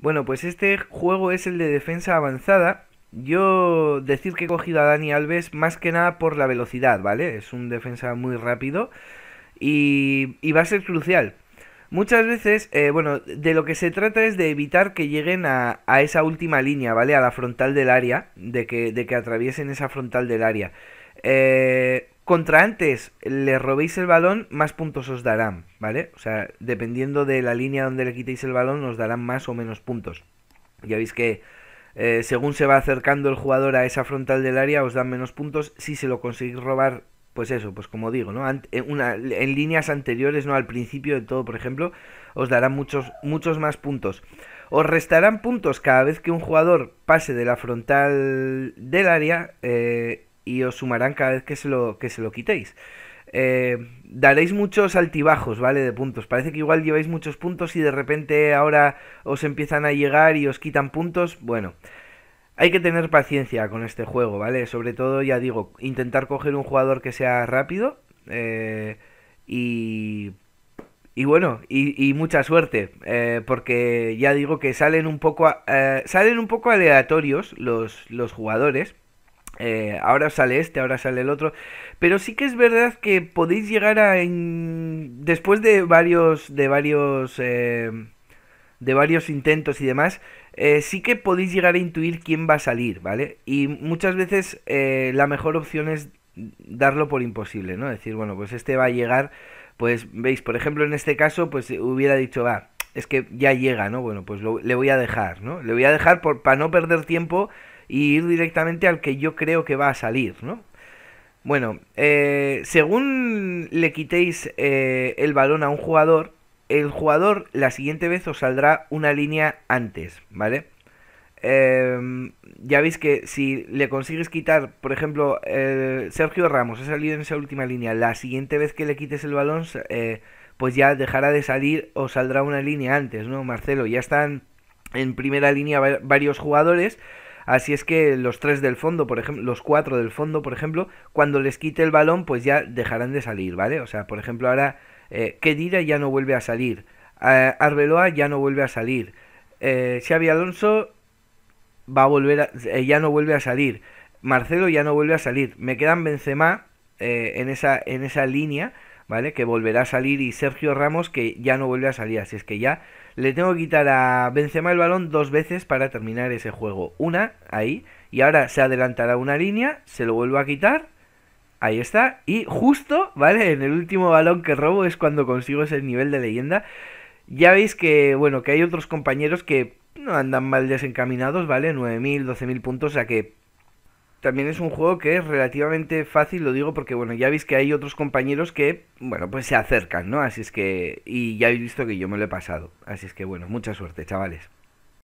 Bueno, pues este juego es el de defensa avanzada. Yo decir que he cogido a Dani Alves más que nada por la velocidad, ¿vale? Es un defensa muy rápido y, y va a ser crucial. Muchas veces, eh, bueno, de lo que se trata es de evitar que lleguen a, esa última línea, ¿vale? A la frontal del área, de que, de que atraviesen esa frontal del área. Eh, contra antes le robéis el balón, más puntos os darán, ¿vale? O sea, dependiendo de la línea donde le quitéis el balón, os darán más o menos puntos. Ya veis que eh, según se va acercando el jugador a esa frontal del área, os dan menos puntos. Si se lo conseguís robar, pues eso, pues como digo, ¿no? en líneas anteriores, ¿no? Al principio de todo, por ejemplo, os darán muchos, muchos más puntos. Os restarán puntos cada vez que un jugador pase de la frontal del área eh, y os sumarán cada vez que se lo, que se lo quitéis. Eh, daréis muchos altibajos, ¿vale? De puntos. Parece que igual lleváis muchos puntos y de repente ahora os empiezan a llegar y os quitan puntos. Bueno, hay que tener paciencia con este juego, ¿vale? Sobre todo, ya digo, intentar coger un jugador que sea rápido eh, y... Y bueno, y, mucha suerte, eh, porque ya digo que salen un poco, salen un poco aleatorios los, los jugadores, eh, ahora sale este, ahora sale el otro. Pero sí que es verdad que podéis llegar a. En... Después de varios. de varios. Eh, de varios intentos y demás. Eh, sí que podéis llegar a intuir quién va a salir, ¿vale? Y muchas veces la mejor opción es darlo por imposible, ¿no? Decir, bueno, pues este va a llegar. Pues veis, por ejemplo, en este caso, pues hubiera dicho, va, es que ya llega, ¿no? Bueno, pues le voy a dejar, ¿no? Le voy a dejar por, para no perder tiempo y ir directamente al que yo creo que va a salir, ¿no? Bueno, eh, según le quitéis eh, el balón a un jugador, el jugador la siguiente vez os saldrá una línea antes, ¿vale? Em, ya veis que si le consigues quitar, por ejemplo, Sergio Ramos ha salido en esa última línea, la siguiente vez que le quites el balón, eh, pues ya dejará de salir o saldrá una línea antes, ¿no? Marcelo, ya están en primera línea varios jugadores Así es que los tres del fondo, por ejemplo, los cuatro del fondo, por ejemplo, cuando les quite el balón, pues ya dejarán de salir, ¿vale? O sea, por ejemplo, ahora eh, Kedira ya no vuelve a salir, eh, Arbeloa ya no vuelve a salir, eh, Xavi Alonso va a volver eh, ya no vuelve a salir, Marcelo ya no vuelve a salir, me quedan Benzema en, esa, en esa línea ¿vale? Que volverá a salir y Sergio Ramos que ya no vuelve a salir, así es que ya le tengo que quitar a Benzema el balón dos veces para terminar ese juego. Una, ahí, y ahora se adelantará una línea, se lo vuelvo a quitar, ahí está, y justo, ¿vale? En el último balón que robo es cuando consigo ese nivel de leyenda. Ya veis que, bueno, que hay otros compañeros que no andan mal desencaminados, ¿vale? 9.000, 12.000 puntos, o sea que también es un juego que es relativamente fácil, lo digo porque, bueno, ya veis que hay otros compañeros que, bueno, pues se acercan, ¿no? Así es que, y ya habéis visto que yo me lo he pasado. Así es que, bueno, mucha suerte, chavales.